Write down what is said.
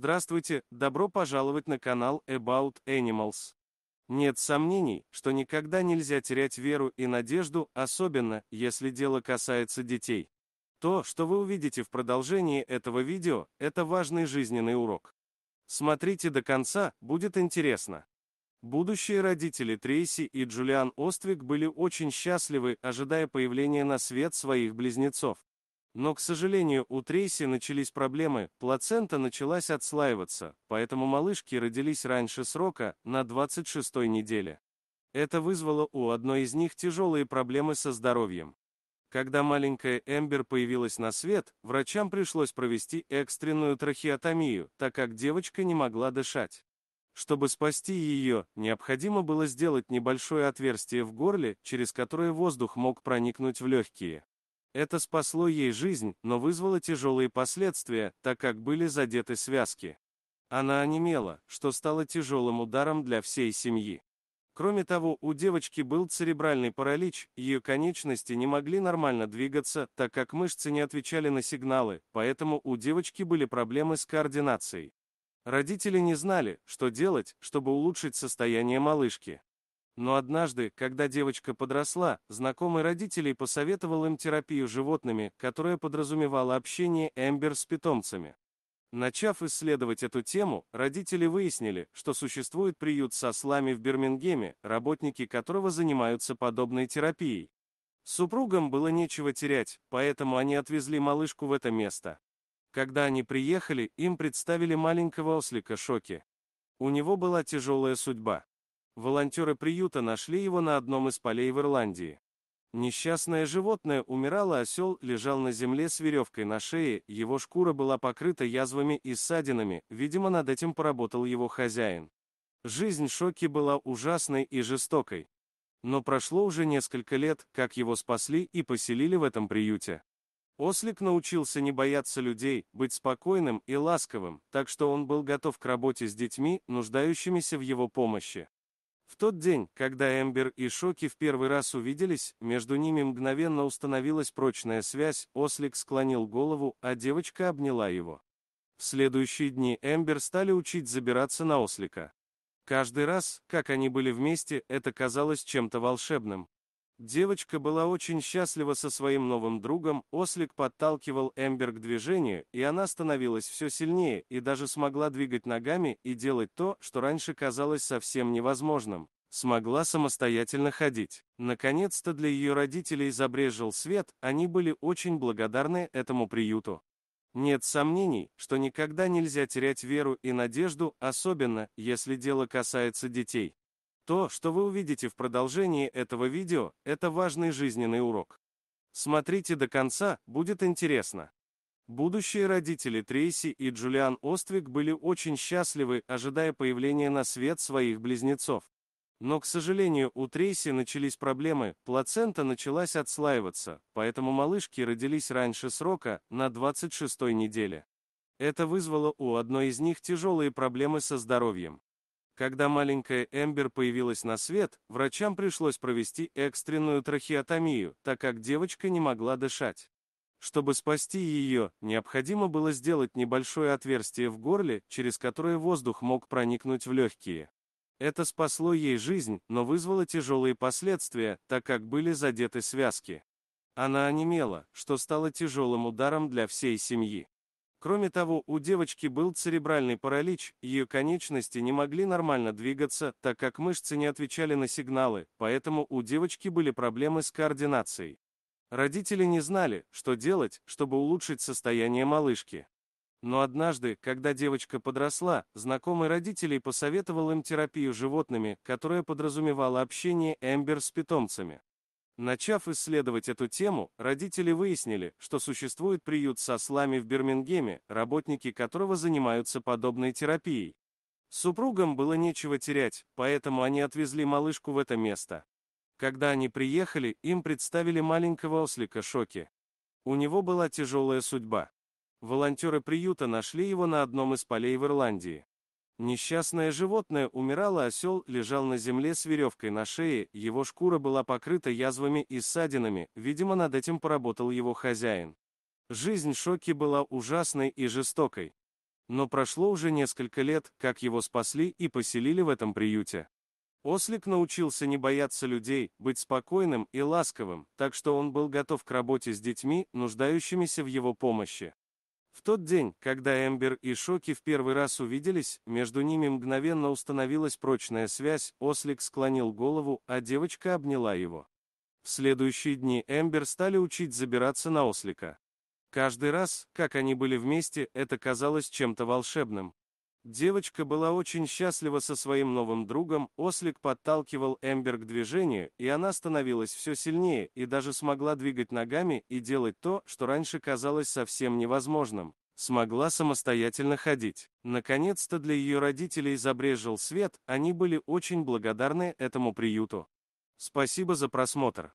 Здравствуйте, добро пожаловать на канал About Animals. Нет сомнений, что никогда нельзя терять веру и надежду, особенно, если дело касается детей. То, что вы увидите в продолжении этого видео, это важный жизненный урок. Смотрите до конца, будет интересно. Будущие родители Трейси и Джулиан Оствик были очень счастливы, ожидая появления на свет своих близнецов. Но, к сожалению, у Трейси начались проблемы, плацента началась отслаиваться, поэтому малышки родились раньше срока, на 26-й неделе. Это вызвало у одной из них тяжелые проблемы со здоровьем. Когда маленькая Эмбер появилась на свет, врачам пришлось провести экстренную трахеотомию, так как девочка не могла дышать. Чтобы спасти ее, необходимо было сделать небольшое отверстие в горле, через которое воздух мог проникнуть в легкие. Это спасло ей жизнь, но вызвало тяжелые последствия, так как были задеты связки. Она онемела, что стало тяжелым ударом для всей семьи. Кроме того, у девочки был церебральный паралич, ее конечности не могли нормально двигаться, так как мышцы не отвечали на сигналы, поэтому у девочки были проблемы с координацией. Родители не знали, что делать, чтобы улучшить состояние малышки. Но однажды, когда девочка подросла, знакомый родителей посоветовал им терапию животными, которая подразумевала общение Эмбер с питомцами. Начав исследовать эту тему, родители выяснили, что существует приют со слами в Бирмингеме, работники которого занимаются подобной терапией. Супругам было нечего терять, поэтому они отвезли малышку в это место. Когда они приехали, им представили маленького ослика Шоки. У него была тяжелая судьба. Волонтеры приюта нашли его на одном из полей в Ирландии. Несчастное животное умирало, а осел лежал на земле с веревкой на шее, его шкура была покрыта язвами и ссадинами, видимо над этим поработал его хозяин. Жизнь Шоки была ужасной и жестокой. Но прошло уже несколько лет, как его спасли и поселили в этом приюте. Ослик научился не бояться людей, быть спокойным и ласковым, так что он был готов к работе с детьми, нуждающимися в его помощи. В тот день, когда Эмбер и Шоки в первый раз увиделись, между ними мгновенно установилась прочная связь, Ослик склонил голову, а девочка обняла его. В следующие дни Эмбер стали учить забираться на Ослика. Каждый раз, как они были вместе, это казалось чем-то волшебным. Девочка была очень счастлива со своим новым другом, ослик подталкивал Эмбер к движению, и она становилась все сильнее, и даже смогла двигать ногами и делать то, что раньше казалось совсем невозможным смогла самостоятельно ходить. Наконец-то для ее родителей забрежил свет, они были очень благодарны этому приюту. Нет сомнений, что никогда нельзя терять веру и надежду, особенно, если дело касается детей. То, что вы увидите в продолжении этого видео, это важный жизненный урок. Смотрите до конца, будет интересно. Будущие родители Трейси и Джулиан Оствик были очень счастливы, ожидая появления на свет своих близнецов. Но, к сожалению, у Трейси начались проблемы, плацента началась отслаиваться, поэтому малышки родились раньше срока, на 26 неделе. Это вызвало у одной из них тяжелые проблемы со здоровьем. Когда маленькая Эмбер появилась на свет, врачам пришлось провести экстренную трахеотомию, так как девочка не могла дышать. Чтобы спасти ее, необходимо было сделать небольшое отверстие в горле, через которое воздух мог проникнуть в легкие. Это спасло ей жизнь, но вызвало тяжелые последствия, так как были задеты связки. Она онемела, что стало тяжелым ударом для всей семьи. Кроме того, у девочки был церебральный паралич, ее конечности не могли нормально двигаться, так как мышцы не отвечали на сигналы, поэтому у девочки были проблемы с координацией. Родители не знали, что делать, чтобы улучшить состояние малышки. Но однажды, когда девочка подросла, знакомый родителей посоветовал им терапию животными, которая подразумевала общение Эмбер с питомцами. Начав исследовать эту тему, родители выяснили, что существует приют со слами в Бирмингеме, работники которого занимаются подобной терапией. Супругам было нечего терять, поэтому они отвезли малышку в это место. Когда они приехали, им представили маленького ослика Шоки. У него была тяжелая судьба. Волонтеры приюта нашли его на одном из полей в Ирландии. Несчастное животное умирало, осел лежал на земле с веревкой на шее, его шкура была покрыта язвами и ссадинами, видимо над этим поработал его хозяин. Жизнь Шоки была ужасной и жестокой. Но прошло уже несколько лет, как его спасли и поселили в этом приюте. Ослик научился не бояться людей, быть спокойным и ласковым, так что он был готов к работе с детьми, нуждающимися в его помощи. В тот день, когда Эмбер и Шоки в первый раз увиделись, между ними мгновенно установилась прочная связь, Ослик склонил голову, а девочка обняла его. В следующие дни Эмбер стали учить забираться на Ослика. Каждый раз, как они были вместе, это казалось чем-то волшебным. Девочка была очень счастлива со своим новым другом, ослик подталкивал Эмбер к движению, и она становилась все сильнее, и даже смогла двигать ногами и делать то, что раньше казалось совсем невозможным. Смогла самостоятельно ходить. Наконец-то для ее родителей забрежил свет, они были очень благодарны этому приюту. Спасибо за просмотр.